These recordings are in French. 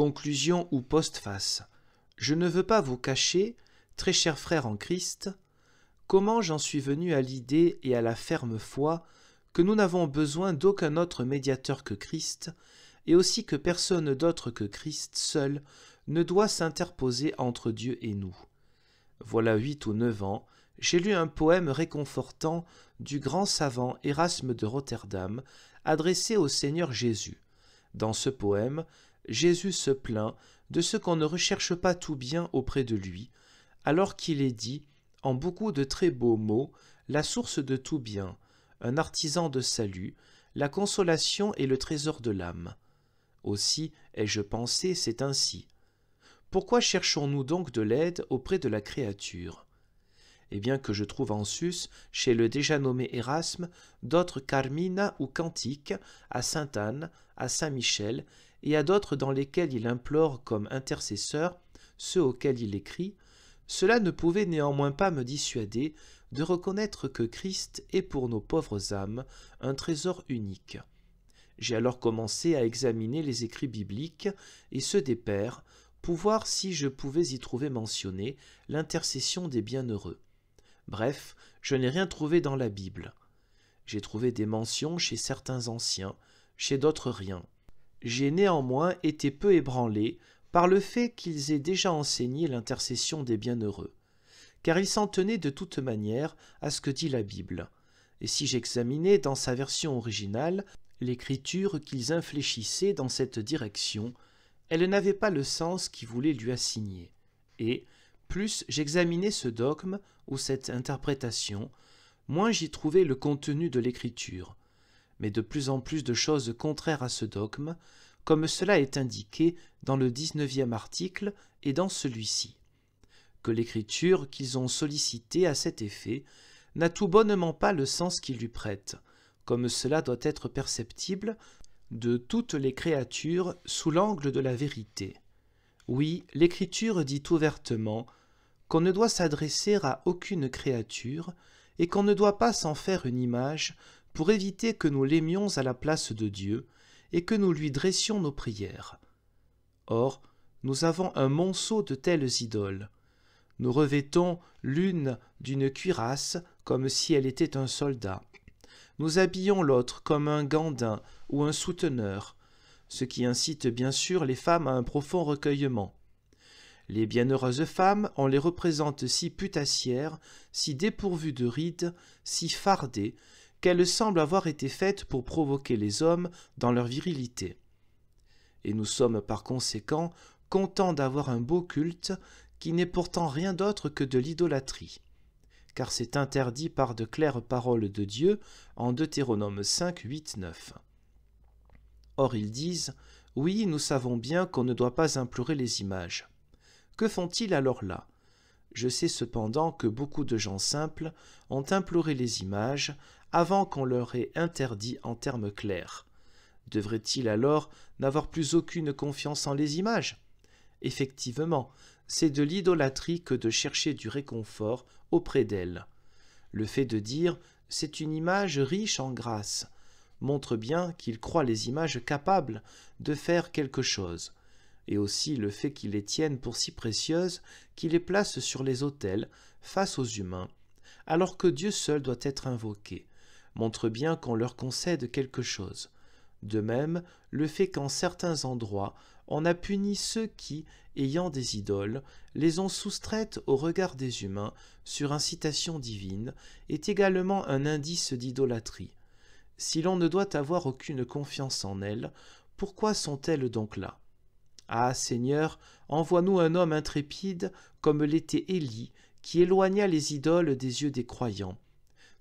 conclusion ou postface, je ne veux pas vous cacher, très cher frère en Christ, comment j'en suis venu à l'idée et à la ferme foi que nous n'avons besoin d'aucun autre médiateur que Christ, et aussi que personne d'autre que Christ seul ne doit s'interposer entre Dieu et nous. Voilà huit ou neuf ans, j'ai lu un poème réconfortant du grand savant Erasme de Rotterdam, adressé au Seigneur Jésus. Dans ce poème, Jésus se plaint de ce qu'on ne recherche pas tout bien auprès de lui, alors qu'il est dit, en beaucoup de très beaux mots, la source de tout bien, un artisan de salut, la consolation et le trésor de l'âme. Aussi ai-je pensé, c'est ainsi. Pourquoi cherchons-nous donc de l'aide auprès de la créature Eh bien que je trouve en sus, chez le déjà nommé Erasme, d'autres Carmina ou Cantiques, à Sainte-Anne, à Saint-Michel, et à d'autres dans lesquels il implore comme intercesseur ceux auxquels il écrit, cela ne pouvait néanmoins pas me dissuader de reconnaître que Christ est pour nos pauvres âmes un trésor unique. J'ai alors commencé à examiner les écrits bibliques et ceux des pères pour voir si je pouvais y trouver mentionné l'intercession des bienheureux. Bref, je n'ai rien trouvé dans la Bible. J'ai trouvé des mentions chez certains anciens, chez d'autres rien j'ai néanmoins été peu ébranlé par le fait qu'ils aient déjà enseigné l'intercession des bienheureux, car ils s'en tenaient de toute manière à ce que dit la Bible. Et si j'examinais dans sa version originale l'écriture qu'ils infléchissaient dans cette direction, elle n'avait pas le sens qu'ils voulaient lui assigner. Et, plus j'examinais ce dogme ou cette interprétation, moins j'y trouvais le contenu de l'écriture, mais de plus en plus de choses contraires à ce dogme, comme cela est indiqué dans le dix-neuvième article et dans celui-ci. Que l'écriture qu'ils ont sollicitée à cet effet n'a tout bonnement pas le sens qu'ils lui prêtent, comme cela doit être perceptible de toutes les créatures sous l'angle de la vérité. Oui, l'Écriture dit ouvertement qu'on ne doit s'adresser à aucune créature et qu'on ne doit pas s'en faire une image pour éviter que nous l'aimions à la place de Dieu et que nous lui dressions nos prières. Or, nous avons un monceau de telles idoles. Nous revêtons l'une d'une cuirasse comme si elle était un soldat. Nous habillons l'autre comme un gandin ou un souteneur, ce qui incite bien sûr les femmes à un profond recueillement. Les bienheureuses femmes, on les représente si putassières, si dépourvues de rides, si fardées, qu'elle semble avoir été faite pour provoquer les hommes dans leur virilité. Et nous sommes par conséquent contents d'avoir un beau culte qui n'est pourtant rien d'autre que de l'idolâtrie, car c'est interdit par de claires paroles de Dieu en Deutéronome 5, 8, 9. Or ils disent « Oui, nous savons bien qu'on ne doit pas implorer les images. » Que font-ils alors là je sais cependant que beaucoup de gens simples ont imploré les images avant qu'on leur ait interdit en termes clairs. Devrait-il alors n'avoir plus aucune confiance en les images Effectivement, c'est de l'idolâtrie que de chercher du réconfort auprès d'elles. Le fait de dire c'est une image riche en grâce montre bien qu'il croit les images capables de faire quelque chose, et aussi le fait qu'ils les tiennent pour si précieuses qu'ils les placent sur les autels, face aux humains, alors que Dieu seul doit être invoqué, montre bien qu'on leur concède quelque chose. De même, le fait qu'en certains endroits, on a puni ceux qui, ayant des idoles, les ont soustraites au regard des humains sur incitation divine, est également un indice d'idolâtrie. Si l'on ne doit avoir aucune confiance en elles, pourquoi sont-elles donc là ah Seigneur, envoie-nous un homme intrépide comme l'était Élie, qui éloigna les idoles des yeux des croyants.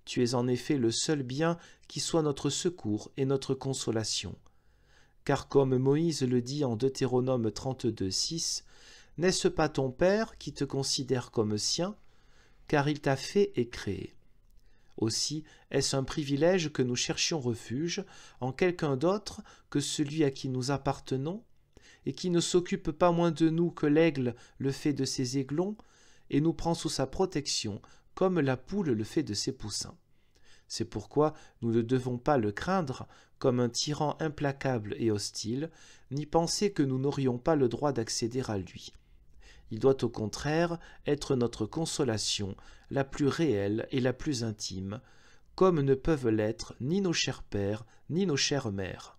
Tu es en effet le seul bien qui soit notre secours et notre consolation. Car comme Moïse le dit en Deutéronome 32, 6, N'est-ce pas ton Père qui te considère comme sien Car il t'a fait et créé. Aussi est-ce un privilège que nous cherchions refuge en quelqu'un d'autre que celui à qui nous appartenons et qui ne s'occupe pas moins de nous que l'aigle le fait de ses aiglons, et nous prend sous sa protection, comme la poule le fait de ses poussins. C'est pourquoi nous ne devons pas le craindre comme un tyran implacable et hostile, ni penser que nous n'aurions pas le droit d'accéder à lui. Il doit au contraire être notre consolation, la plus réelle et la plus intime, comme ne peuvent l'être ni nos chers pères, ni nos chères mères.